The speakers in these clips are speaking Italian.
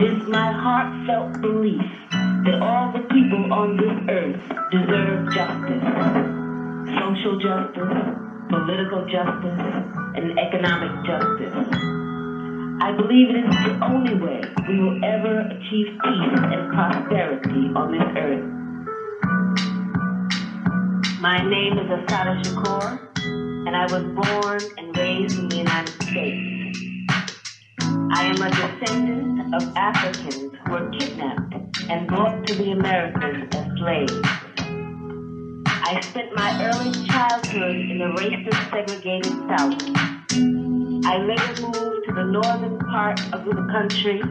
It is my heartfelt belief that all the people on this earth deserve justice. Social justice, political justice, and economic justice. I believe it is the only way we will ever achieve peace and prosperity on this earth. My name is Asada Shakur, and I was born and raised in the United States. I am a descendant of Africans who were kidnapped and brought to the Americas as slaves. I spent my early childhood in the racist segregated South. I later moved to the northern part of the country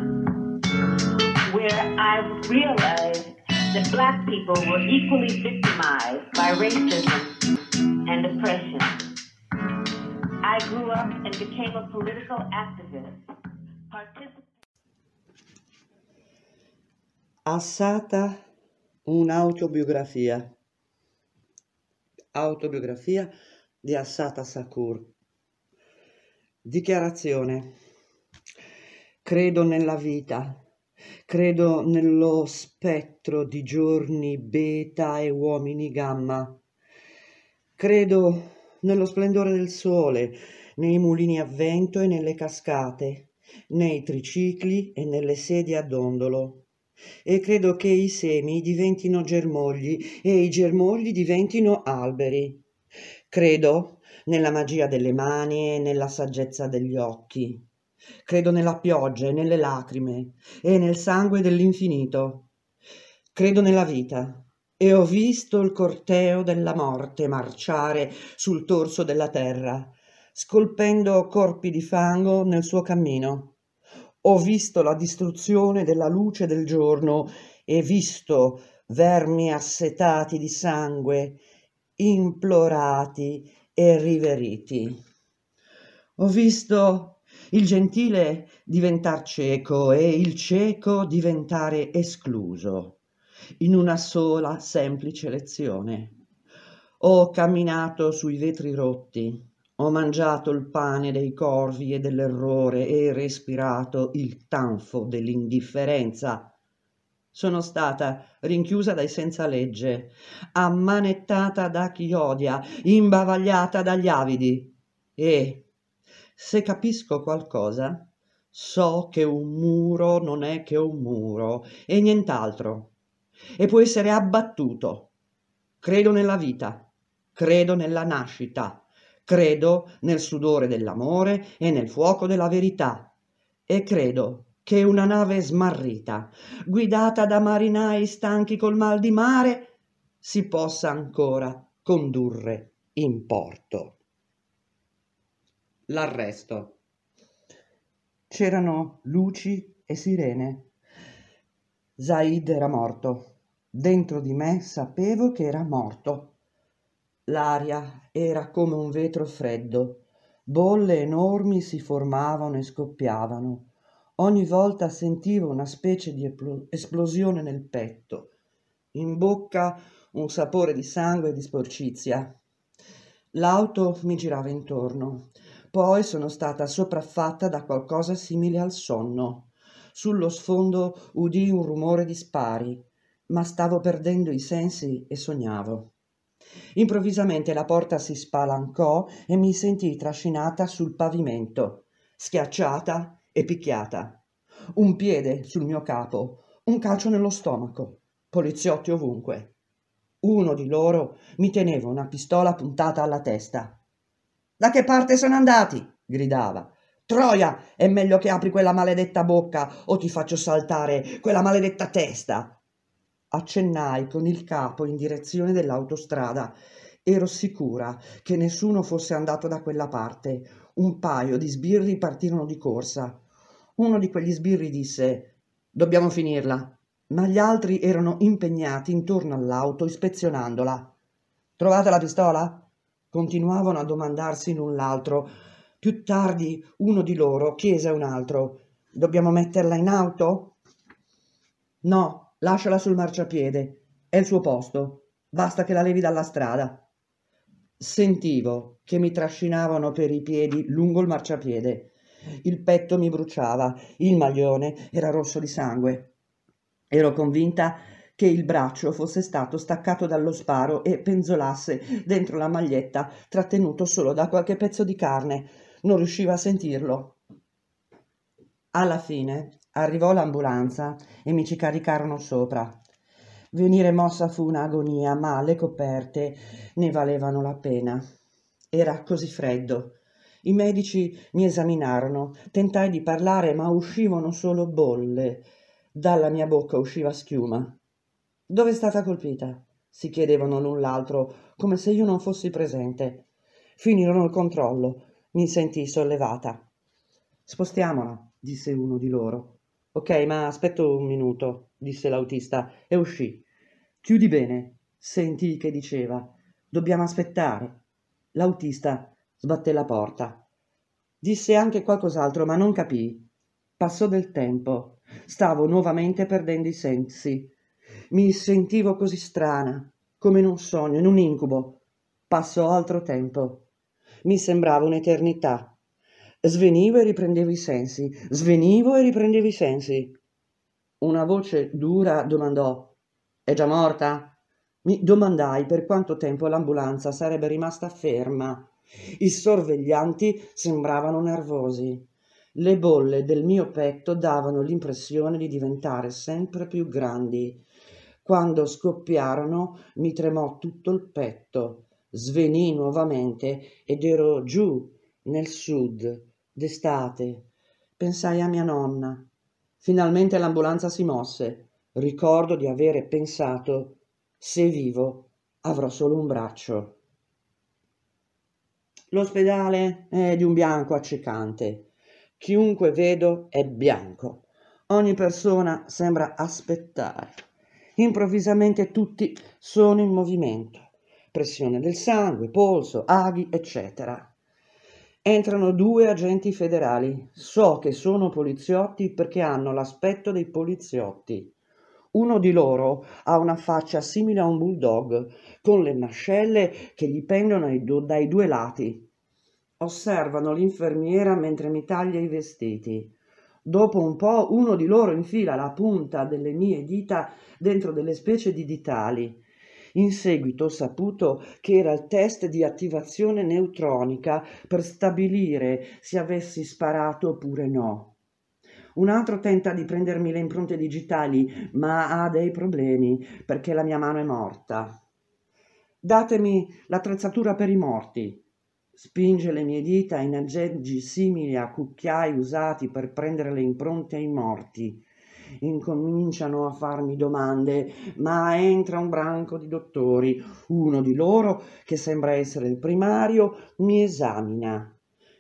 where I realized that black people were equally victimized by racism and oppression. I grew up and became a political activist. Assata un'autobiografia. Autobiografia di Assata Sakur. Dichiarazione. Credo nella vita, credo nello spettro di giorni beta e uomini gamma, credo nello splendore del sole, nei mulini a vento e nelle cascate, nei tricicli e nelle sedie a dondolo. E credo che i semi diventino germogli e i germogli diventino alberi. Credo nella magia delle mani e nella saggezza degli occhi. Credo nella pioggia e nelle lacrime e nel sangue dell'infinito. Credo nella vita e ho visto il corteo della morte marciare sul torso della terra scolpendo corpi di fango nel suo cammino. Ho visto la distruzione della luce del giorno e visto vermi assetati di sangue, implorati e riveriti. Ho visto il gentile diventare cieco e il cieco diventare escluso in una sola semplice lezione. Ho camminato sui vetri rotti, ho mangiato il pane dei corvi e dell'errore e respirato il tanfo dell'indifferenza. Sono stata rinchiusa dai senza legge, ammanettata da chi odia, imbavagliata dagli avidi. E, se capisco qualcosa, so che un muro non è che un muro e nient'altro, e può essere abbattuto. Credo nella vita, credo nella nascita Credo nel sudore dell'amore e nel fuoco della verità. E credo che una nave smarrita, guidata da marinai stanchi col mal di mare, si possa ancora condurre in porto. L'arresto. C'erano luci e sirene. Zaid era morto. Dentro di me sapevo che era morto. L'aria era come un vetro freddo. Bolle enormi si formavano e scoppiavano. Ogni volta sentivo una specie di esplosione nel petto. In bocca un sapore di sangue e di sporcizia. L'auto mi girava intorno. Poi sono stata sopraffatta da qualcosa simile al sonno. Sullo sfondo udii un rumore di spari, ma stavo perdendo i sensi e sognavo. Improvvisamente la porta si spalancò e mi sentii trascinata sul pavimento, schiacciata e picchiata. Un piede sul mio capo, un calcio nello stomaco, poliziotti ovunque. Uno di loro mi teneva una pistola puntata alla testa. Da che parte sono andati? gridava. Troia, è meglio che apri quella maledetta bocca o ti faccio saltare quella maledetta testa accennai con il capo in direzione dell'autostrada. Ero sicura che nessuno fosse andato da quella parte. Un paio di sbirri partirono di corsa. Uno di quegli sbirri disse Dobbiamo finirla. Ma gli altri erano impegnati intorno all'auto ispezionandola. Trovate la pistola? Continuavano a domandarsi l'un l'altro. Più tardi uno di loro chiese a un altro Dobbiamo metterla in auto? No, Lasciala sul marciapiede. È il suo posto. Basta che la levi dalla strada. Sentivo che mi trascinavano per i piedi lungo il marciapiede. Il petto mi bruciava, il maglione era rosso di sangue. Ero convinta che il braccio fosse stato staccato dallo sparo e penzolasse dentro la maglietta, trattenuto solo da qualche pezzo di carne. Non riusciva a sentirlo. Alla fine Arrivò l'ambulanza e mi ci caricarono sopra. Venire mossa fu un'agonia, ma le coperte ne valevano la pena. Era così freddo. I medici mi esaminarono, tentai di parlare, ma uscivano solo bolle. Dalla mia bocca usciva schiuma. Dove è stata colpita? si chiedevano l'un l'altro, come se io non fossi presente. Finirono il controllo. Mi sentii sollevata. Spostiamola, disse uno di loro. Ok, ma aspetto un minuto, disse l'autista e uscì. Chiudi bene, sentii che diceva. Dobbiamo aspettare. L'autista sbatté la porta. Disse anche qualcos'altro, ma non capii. Passò del tempo. Stavo nuovamente perdendo i sensi. Mi sentivo così strana, come in un sogno, in un incubo. Passò altro tempo. Mi sembrava un'eternità. Svenivo e riprendevo i sensi, svenivo e riprendevo i sensi. Una voce dura domandò: È già morta? Mi domandai per quanto tempo l'ambulanza sarebbe rimasta ferma. I sorveglianti sembravano nervosi. Le bolle del mio petto davano l'impressione di diventare sempre più grandi. Quando scoppiarono mi tremò tutto il petto, svenì nuovamente ed ero giù nel sud d'estate. Pensai a mia nonna. Finalmente l'ambulanza si mosse. Ricordo di avere pensato, se vivo, avrò solo un braccio. L'ospedale è di un bianco accecante. Chiunque vedo è bianco. Ogni persona sembra aspettare. Improvvisamente tutti sono in movimento. Pressione del sangue, polso, aghi, eccetera. Entrano due agenti federali. So che sono poliziotti perché hanno l'aspetto dei poliziotti. Uno di loro ha una faccia simile a un bulldog, con le mascelle che gli pendono dai due lati. Osservano l'infermiera mentre mi taglia i vestiti. Dopo un po' uno di loro infila la punta delle mie dita dentro delle specie di ditali in seguito ho saputo che era il test di attivazione neutronica per stabilire se avessi sparato oppure no. Un altro tenta di prendermi le impronte digitali, ma ha dei problemi perché la mia mano è morta. Datemi l'attrezzatura per i morti. Spinge le mie dita in aggeggi simili a cucchiai usati per prendere le impronte ai morti incominciano a farmi domande, ma entra un branco di dottori, uno di loro, che sembra essere il primario, mi esamina,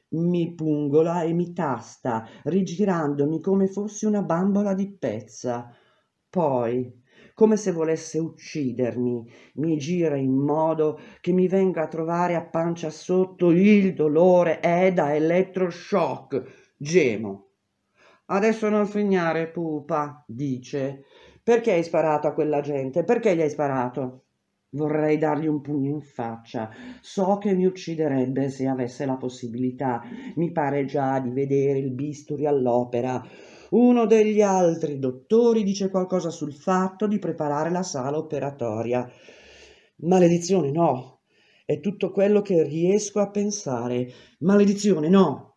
mi pungola e mi tasta, rigirandomi come fossi una bambola di pezza. Poi, come se volesse uccidermi, mi gira in modo che mi venga a trovare a pancia sotto il dolore è da elettroshock. Gemo. Adesso non segnare, pupa, dice. Perché hai sparato a quella gente? Perché gli hai sparato? Vorrei dargli un pugno in faccia. So che mi ucciderebbe se avesse la possibilità. Mi pare già di vedere il bisturi all'opera. Uno degli altri dottori dice qualcosa sul fatto di preparare la sala operatoria. Maledizione no. È tutto quello che riesco a pensare. Maledizione no.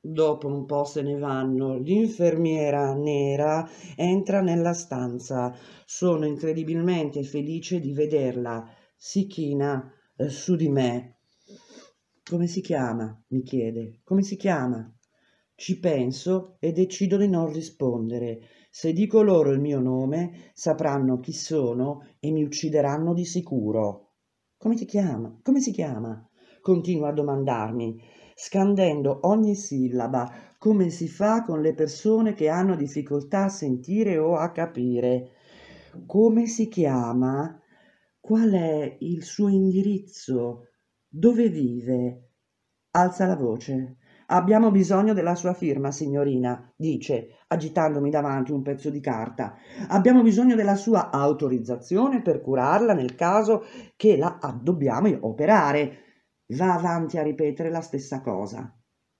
Dopo un po' se ne vanno. L'infermiera nera entra nella stanza. Sono incredibilmente felice di vederla. Si china eh, su di me. Come si chiama? mi chiede. Come si chiama? Ci penso e decido di non rispondere. Se dico loro il mio nome, sapranno chi sono e mi uccideranno di sicuro. Come ti chiama? Come si chiama? Continua a domandarmi scandendo ogni sillaba, come si fa con le persone che hanno difficoltà a sentire o a capire. Come si chiama? Qual è il suo indirizzo? Dove vive? Alza la voce. Abbiamo bisogno della sua firma, signorina, dice, agitandomi davanti un pezzo di carta. Abbiamo bisogno della sua autorizzazione per curarla nel caso che la dobbiamo operare va avanti a ripetere la stessa cosa.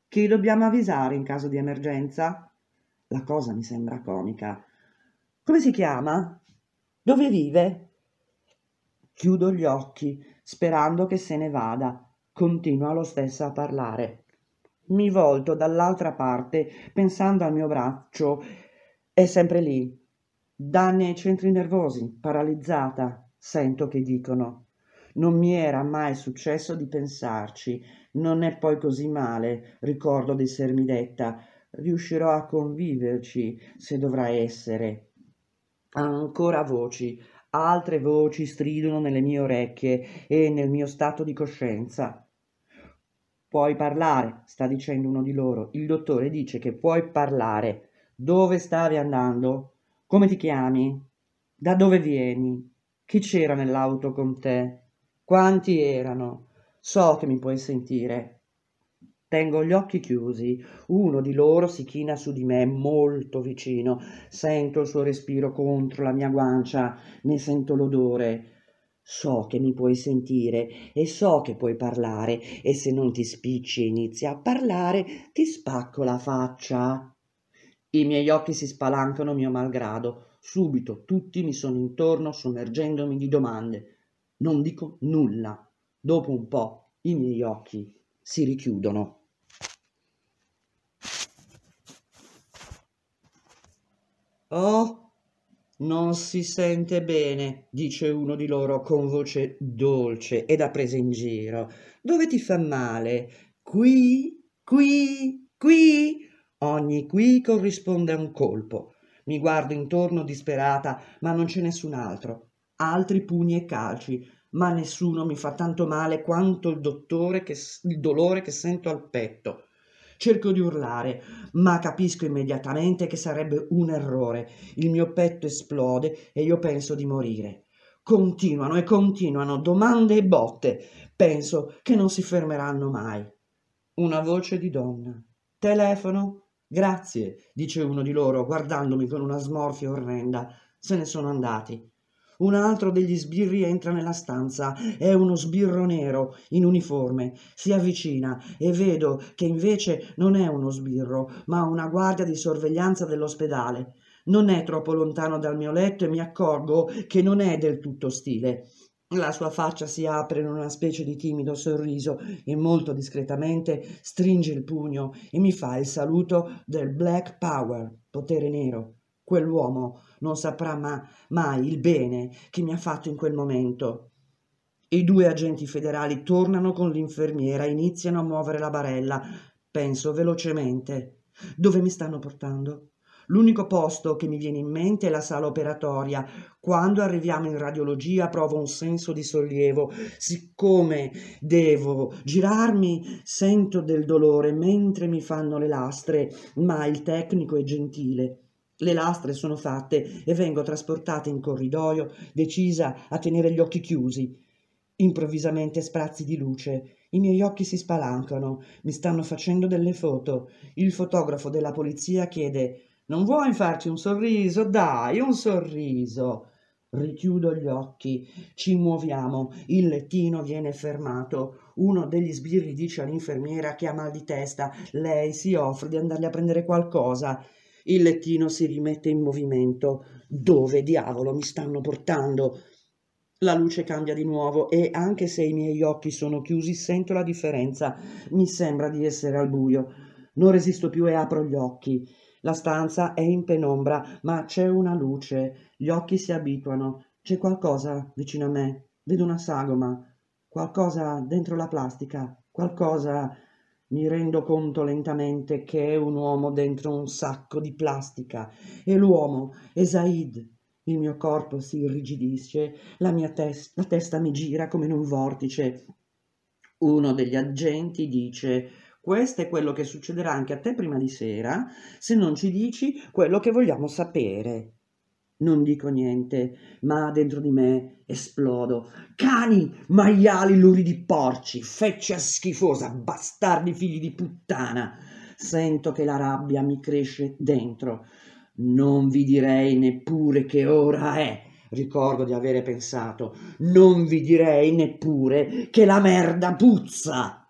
Chi dobbiamo avvisare in caso di emergenza? La cosa mi sembra comica. Come si chiama? Dove vive? Chiudo gli occhi, sperando che se ne vada. Continua lo stesso a parlare. Mi volto dall'altra parte, pensando al mio braccio. È sempre lì. Danni ai centri nervosi, paralizzata, sento che dicono. Non mi era mai successo di pensarci. Non è poi così male, ricordo di essermi detta. Riuscirò a conviverci, se dovrà essere. Ancora voci, altre voci stridono nelle mie orecchie e nel mio stato di coscienza. Puoi parlare, sta dicendo uno di loro. Il dottore dice che puoi parlare. Dove stavi andando? Come ti chiami? Da dove vieni? Chi c'era nell'auto con te? Quanti erano? So che mi puoi sentire. Tengo gli occhi chiusi. Uno di loro si china su di me, molto vicino. Sento il suo respiro contro la mia guancia, ne sento l'odore. So che mi puoi sentire e so che puoi parlare e se non ti spicci e inizi a parlare ti spacco la faccia. I miei occhi si spalancano mio malgrado. Subito tutti mi sono intorno sommergendomi di domande non dico nulla. Dopo un po' i miei occhi si richiudono. Oh, non si sente bene, dice uno di loro con voce dolce e da presa in giro. Dove ti fa male? Qui, qui, qui. Ogni qui corrisponde a un colpo. Mi guardo intorno disperata, ma non c'è nessun altro altri pugni e calci, ma nessuno mi fa tanto male quanto il, dottore che, il dolore che sento al petto. Cerco di urlare, ma capisco immediatamente che sarebbe un errore. Il mio petto esplode e io penso di morire. Continuano e continuano domande e botte. Penso che non si fermeranno mai. Una voce di donna. Telefono? Grazie, dice uno di loro, guardandomi con una smorfia orrenda. Se ne sono andati. Un altro degli sbirri entra nella stanza. È uno sbirro nero, in uniforme. Si avvicina e vedo che invece non è uno sbirro, ma una guardia di sorveglianza dell'ospedale. Non è troppo lontano dal mio letto e mi accorgo che non è del tutto stile. La sua faccia si apre in una specie di timido sorriso e molto discretamente stringe il pugno e mi fa il saluto del Black Power, potere nero. Quell'uomo non saprà ma mai il bene che mi ha fatto in quel momento. I due agenti federali tornano con l'infermiera, iniziano a muovere la barella, penso velocemente. Dove mi stanno portando? L'unico posto che mi viene in mente è la sala operatoria. Quando arriviamo in radiologia provo un senso di sollievo. Siccome devo girarmi, sento del dolore mentre mi fanno le lastre, ma il tecnico è gentile. Le lastre sono fatte e vengo trasportata in corridoio, decisa a tenere gli occhi chiusi. Improvvisamente sprazzi di luce. I miei occhi si spalancano, mi stanno facendo delle foto. Il fotografo della polizia chiede: Non vuoi farci un sorriso? Dai, un sorriso. Richiudo gli occhi, ci muoviamo, il lettino viene fermato. Uno degli sbirri dice all'infermiera che ha mal di testa, lei si offre di andargli a prendere qualcosa il lettino si rimette in movimento. Dove diavolo mi stanno portando? La luce cambia di nuovo e anche se i miei occhi sono chiusi sento la differenza. Mi sembra di essere al buio. Non resisto più e apro gli occhi. La stanza è in penombra, ma c'è una luce. Gli occhi si abituano. C'è qualcosa vicino a me. Vedo una sagoma. Qualcosa dentro la plastica. Qualcosa mi rendo conto lentamente che è un uomo dentro un sacco di plastica. E l'uomo è Zaid. Il mio corpo si irrigidisce, la mia tes- la testa mi gira come in un vortice. Uno degli agenti dice questo è quello che succederà anche a te prima di sera se non ci dici quello che vogliamo sapere. Non dico niente, ma dentro di me esplodo. Cani, maiali, luridi porci, feccia schifosa, bastardi figli di puttana. Sento che la rabbia mi cresce dentro. Non vi direi neppure che ora è. Ricordo di avere pensato. Non vi direi neppure che la merda puzza.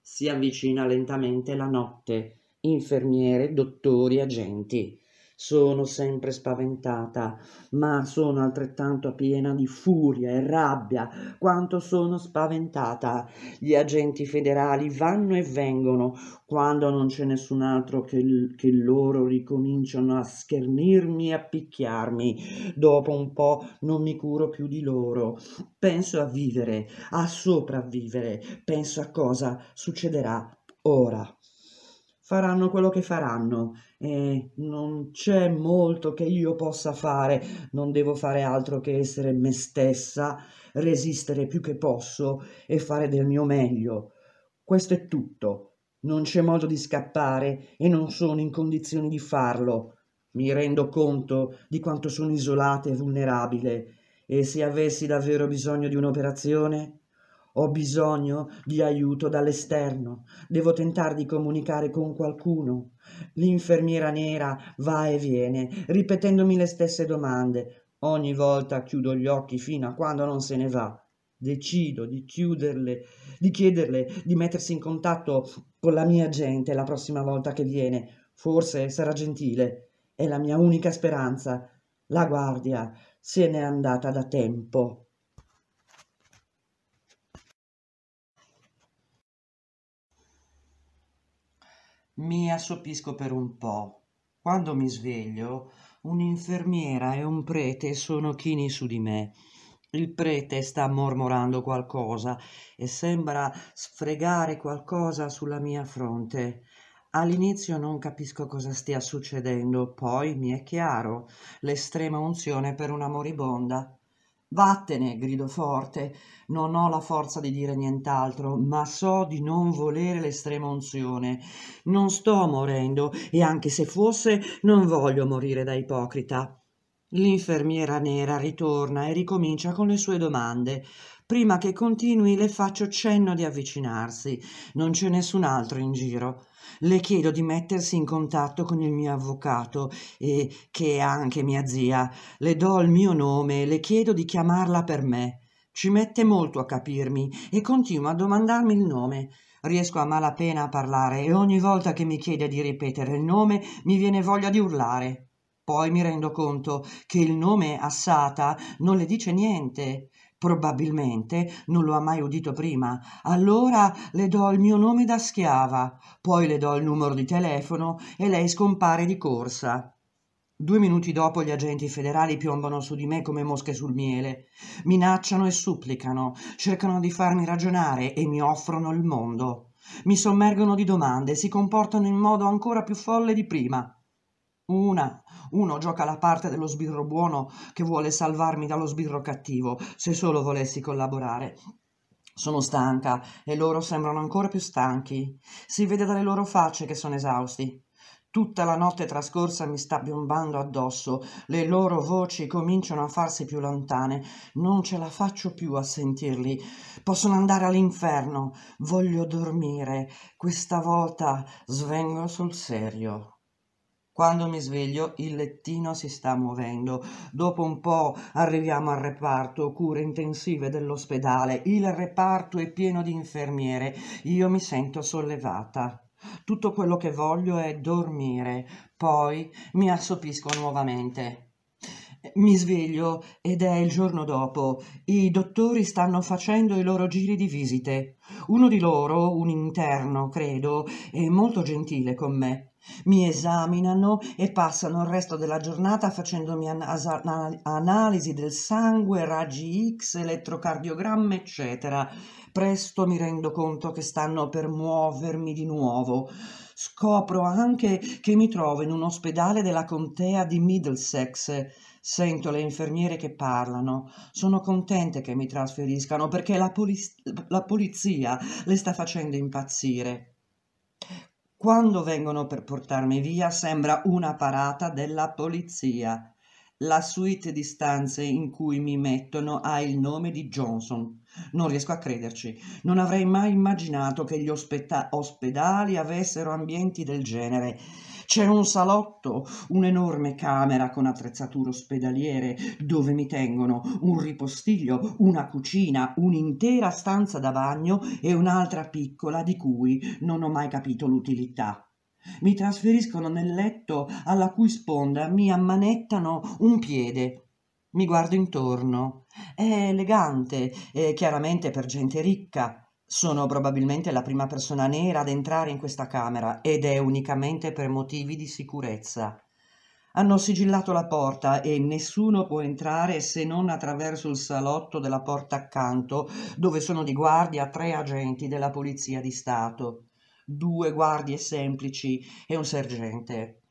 Si avvicina lentamente la notte. Infermiere, dottori, agenti. Sono sempre spaventata, ma sono altrettanto piena di furia e rabbia quanto sono spaventata. Gli agenti federali vanno e vengono quando non c'è nessun altro che, che loro ricominciano a schernirmi e a picchiarmi. Dopo un po' non mi curo più di loro. Penso a vivere, a sopravvivere, penso a cosa succederà ora faranno quello che faranno, e non c'è molto che io possa fare, non devo fare altro che essere me stessa, resistere più che posso e fare del mio meglio. Questo è tutto, non c'è modo di scappare e non sono in condizioni di farlo. Mi rendo conto di quanto sono isolata e vulnerabile e se avessi davvero bisogno di un'operazione ho bisogno di aiuto dall'esterno. Devo tentare di comunicare con qualcuno. L'infermiera nera va e viene, ripetendomi le stesse domande. Ogni volta chiudo gli occhi fino a quando non se ne va. Decido di chiuderle, di chiederle di mettersi in contatto con la mia gente la prossima volta che viene. Forse sarà gentile. È la mia unica speranza. La guardia se n'è andata da tempo. Mi assopisco per un po'. Quando mi sveglio, un'infermiera e un prete sono chini su di me. Il prete sta mormorando qualcosa e sembra sfregare qualcosa sulla mia fronte. All'inizio non capisco cosa stia succedendo, poi mi è chiaro l'estrema unzione per una moribonda Vattene, grido forte, non ho la forza di dire nient'altro, ma so di non volere l'estrema unzione. Non sto morendo e anche se fosse non voglio morire da ipocrita. L'infermiera nera ritorna e ricomincia con le sue domande. Prima che continui le faccio cenno di avvicinarsi. Non c'è nessun altro in giro. Le chiedo di mettersi in contatto con il mio avvocato, e, che è anche mia zia. Le do il mio nome, e le chiedo di chiamarla per me. Ci mette molto a capirmi e continua a domandarmi il nome. Riesco a malapena a parlare e ogni volta che mi chiede di ripetere il nome mi viene voglia di urlare. Poi mi rendo conto che il nome Assata non le dice niente probabilmente non lo ha mai udito prima. Allora le do il mio nome da schiava, poi le do il numero di telefono e lei scompare di corsa. Due minuti dopo gli agenti federali piombano su di me come mosche sul miele, minacciano e supplicano, cercano di farmi ragionare e mi offrono il mondo. Mi sommergono di domande, si comportano in modo ancora più folle di prima. Una, uno gioca la parte dello sbirro buono che vuole salvarmi dallo sbirro cattivo, se solo volessi collaborare. Sono stanca e loro sembrano ancora più stanchi. Si vede dalle loro facce che sono esausti. Tutta la notte trascorsa mi sta piombando addosso, le loro voci cominciano a farsi più lontane, non ce la faccio più a sentirli. Possono andare all'inferno, voglio dormire, questa volta svengo sul serio. Quando mi sveglio il lettino si sta muovendo. Dopo un po' arriviamo al reparto cure intensive dell'ospedale. Il reparto è pieno di infermiere. Io mi sento sollevata. Tutto quello che voglio è dormire. Poi mi assopisco nuovamente. Mi sveglio ed è il giorno dopo. I dottori stanno facendo i loro giri di visite. Uno di loro, un interno, credo, è molto gentile con me. Mi esaminano e passano il resto della giornata facendomi an- analisi del sangue, raggi X, elettrocardiogramma, eccetera. Presto mi rendo conto che stanno per muovermi di nuovo. Scopro anche che mi trovo in un ospedale della contea di Middlesex. Sento le infermiere che parlano. Sono contente che mi trasferiscano perché la, poliz- la polizia le sta facendo impazzire. Quando vengono per portarmi via sembra una parata della polizia. La suite di stanze in cui mi mettono ha il nome di Johnson. Non riesco a crederci. Non avrei mai immaginato che gli ospedali avessero ambienti del genere. C'è un salotto, un'enorme camera con attrezzature ospedaliere dove mi tengono un ripostiglio, una cucina, un'intera stanza da bagno e un'altra piccola di cui non ho mai capito l'utilità. Mi trasferiscono nel letto alla cui sponda mi ammanettano un piede. Mi guardo intorno. È elegante, è chiaramente per gente ricca. Sono probabilmente la prima persona nera ad entrare in questa Camera ed è unicamente per motivi di sicurezza. Hanno sigillato la porta e nessuno può entrare se non attraverso il salotto della porta accanto, dove sono di guardia tre agenti della Polizia di Stato, due guardie semplici e un sergente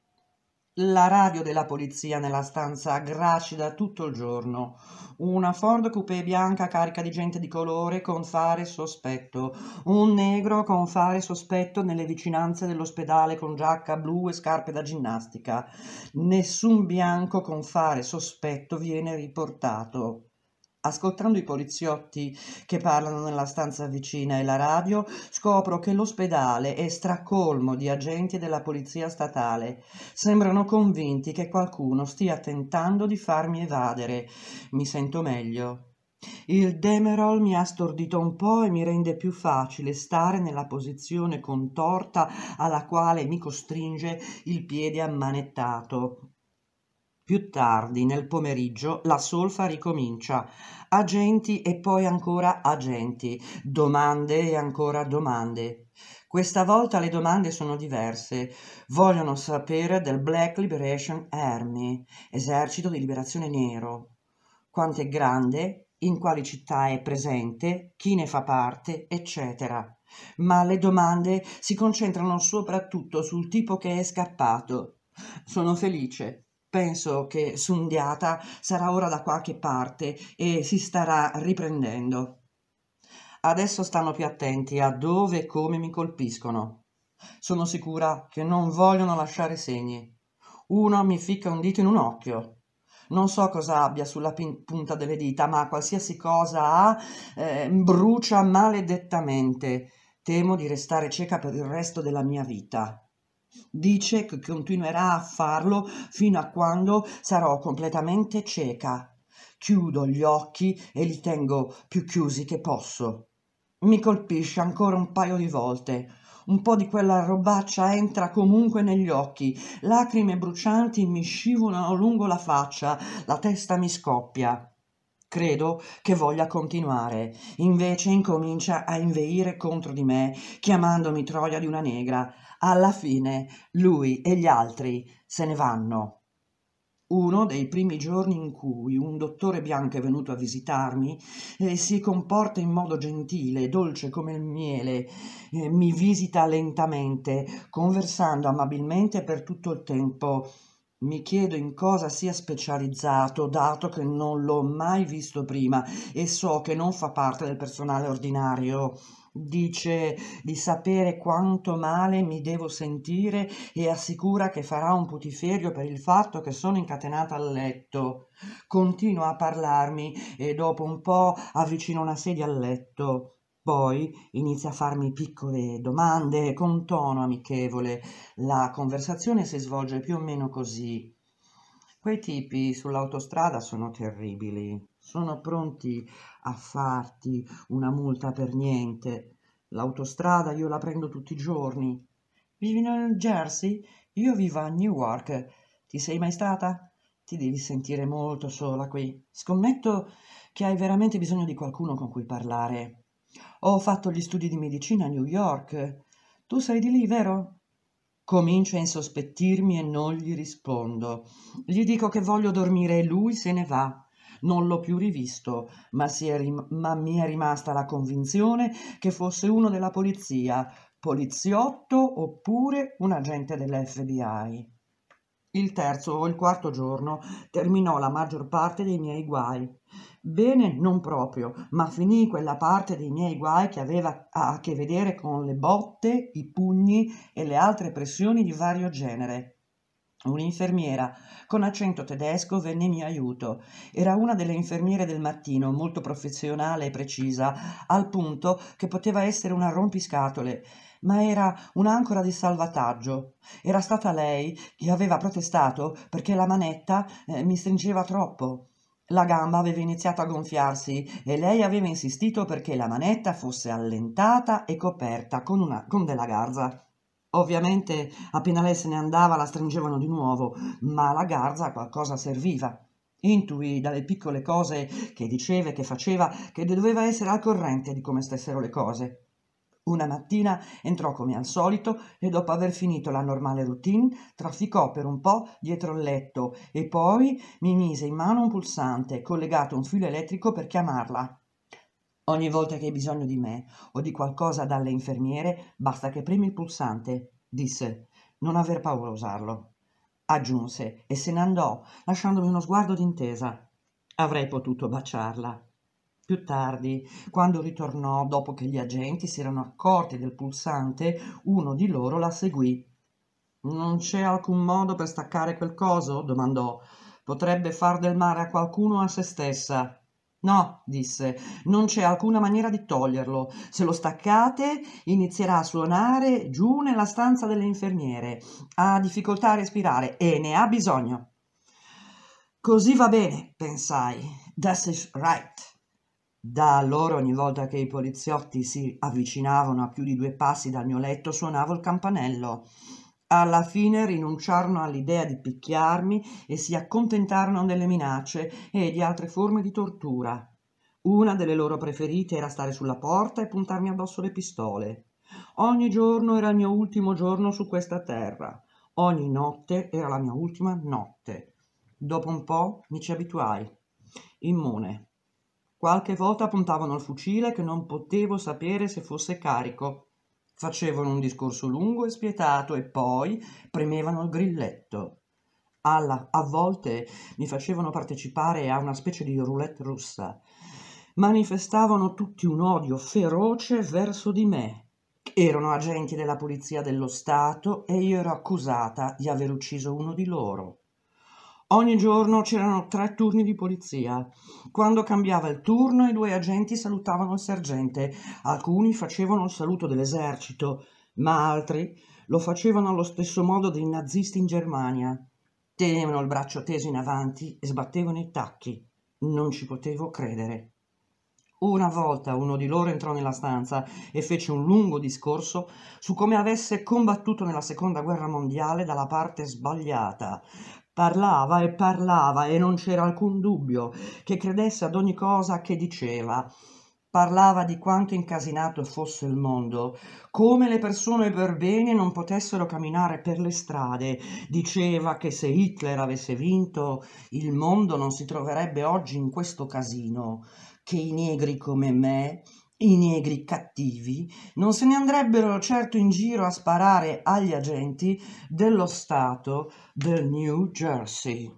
la radio della polizia nella stanza gracida tutto il giorno. Una Ford coupé bianca carica di gente di colore con fare sospetto. Un negro con fare sospetto nelle vicinanze dell'ospedale con giacca blu e scarpe da ginnastica. Nessun bianco con fare sospetto viene riportato. Ascoltando i poliziotti che parlano nella stanza vicina e la radio, scopro che l'ospedale è stracolmo di agenti della polizia statale. Sembrano convinti che qualcuno stia tentando di farmi evadere. Mi sento meglio. Il Demerol mi ha stordito un po' e mi rende più facile stare nella posizione contorta alla quale mi costringe il piede ammanettato. Più tardi, nel pomeriggio, la solfa ricomincia. Agenti e poi ancora agenti, domande e ancora domande. Questa volta le domande sono diverse. Vogliono sapere del Black Liberation Army, esercito di liberazione nero. Quanto è grande, in quali città è presente, chi ne fa parte, eccetera ma le domande si concentrano soprattutto sul tipo che è scappato. Sono felice, Penso che Sundiata sarà ora da qualche parte e si starà riprendendo. Adesso stanno più attenti a dove e come mi colpiscono. Sono sicura che non vogliono lasciare segni. Uno mi ficca un dito in un occhio. Non so cosa abbia sulla punta delle dita, ma qualsiasi cosa ha eh, brucia maledettamente. Temo di restare cieca per il resto della mia vita. Dice che continuerà a farlo fino a quando sarò completamente cieca. Chiudo gli occhi e li tengo più chiusi che posso. Mi colpisce ancora un paio di volte. Un po' di quella robaccia entra comunque negli occhi. Lacrime brucianti mi scivolano lungo la faccia, la testa mi scoppia. Credo che voglia continuare, invece incomincia a inveire contro di me, chiamandomi troia di una negra, alla fine lui e gli altri se ne vanno. Uno dei primi giorni in cui un dottore bianco è venuto a visitarmi eh, si comporta in modo gentile, dolce come il miele, eh, mi visita lentamente, conversando amabilmente per tutto il tempo. Mi chiedo in cosa sia specializzato, dato che non l'ho mai visto prima e so che non fa parte del personale ordinario. Dice di sapere quanto male mi devo sentire e assicura che farà un putiferio per il fatto che sono incatenata al letto. Continua a parlarmi e dopo un po' avvicina una sedia al letto. Poi inizia a farmi piccole domande con tono amichevole. La conversazione si svolge più o meno così. Quei tipi sull'autostrada sono terribili sono pronti a farti una multa per niente. L'autostrada io la prendo tutti i giorni. Vivi nel Jersey? Io vivo a Newark. Ti sei mai stata? Ti devi sentire molto sola qui. Scommetto che hai veramente bisogno di qualcuno con cui parlare. Ho fatto gli studi di medicina a New York. Tu sei di lì, vero? Comincia a insospettirmi e non gli rispondo. Gli dico che voglio dormire e lui se ne va. Non l'ho più rivisto, ma, rim- ma mi è rimasta la convinzione che fosse uno della polizia, poliziotto oppure un agente dell'FBI. Il terzo o il quarto giorno terminò la maggior parte dei miei guai. Bene, non proprio, ma finì quella parte dei miei guai che aveva a che vedere con le botte, i pugni e le altre pressioni di vario genere. Un'infermiera con accento tedesco venne in mio aiuto. Era una delle infermiere del mattino, molto professionale e precisa, al punto che poteva essere una rompiscatole, ma era un'ancora di salvataggio. Era stata lei che aveva protestato perché la manetta eh, mi stringeva troppo. La gamba aveva iniziato a gonfiarsi e lei aveva insistito perché la manetta fosse allentata e coperta con, una, con della garza. Ovviamente appena lei se ne andava la stringevano di nuovo, ma la garza a qualcosa serviva. Intuì dalle piccole cose che diceva e che faceva che doveva essere al corrente di come stessero le cose. Una mattina entrò come al solito e dopo aver finito la normale routine trafficò per un po' dietro il letto e poi mi mise in mano un pulsante collegato a un filo elettrico per chiamarla. Ogni volta che hai bisogno di me o di qualcosa dalle infermiere, basta che premi il pulsante, disse. Non aver paura a usarlo. Aggiunse e se ne andò, lasciandomi uno sguardo d'intesa. Avrei potuto baciarla. Più tardi, quando ritornò, dopo che gli agenti si erano accorti del pulsante, uno di loro la seguì. Non c'è alcun modo per staccare quel coso? domandò. Potrebbe far del male a qualcuno o a se stessa. No, disse, non c'è alcuna maniera di toglierlo. Se lo staccate, inizierà a suonare giù nella stanza delle infermiere. Ha difficoltà a respirare e ne ha bisogno. Così va bene, pensai. That's right. Da allora ogni volta che i poliziotti si avvicinavano a più di due passi dal mio letto suonavo il campanello. Alla fine rinunciarono all'idea di picchiarmi e si accontentarono delle minacce e di altre forme di tortura. Una delle loro preferite era stare sulla porta e puntarmi addosso le pistole. Ogni giorno era il mio ultimo giorno su questa terra. Ogni notte era la mia ultima notte. Dopo un po' mi ci abituai. Immune. Qualche volta puntavano il fucile che non potevo sapere se fosse carico Facevano un discorso lungo e spietato e poi premevano il grilletto. Alla, a volte mi facevano partecipare a una specie di roulette russa. Manifestavano tutti un odio feroce verso di me. Erano agenti della polizia dello Stato e io ero accusata di aver ucciso uno di loro. Ogni giorno c'erano tre turni di polizia. Quando cambiava il turno i due agenti salutavano il sergente. Alcuni facevano il saluto dell'esercito, ma altri lo facevano allo stesso modo dei nazisti in Germania. Tenevano il braccio teso in avanti e sbattevano i tacchi. Non ci potevo credere. Una volta uno di loro entrò nella stanza e fece un lungo discorso su come avesse combattuto nella seconda guerra mondiale dalla parte sbagliata, Parlava e parlava e non c'era alcun dubbio che credesse ad ogni cosa che diceva. Parlava di quanto incasinato fosse il mondo, come le persone per bene non potessero camminare per le strade. Diceva che se Hitler avesse vinto il mondo non si troverebbe oggi in questo casino, che i negri come me i negri cattivi non se ne andrebbero certo in giro a sparare agli agenti dello Stato del New Jersey.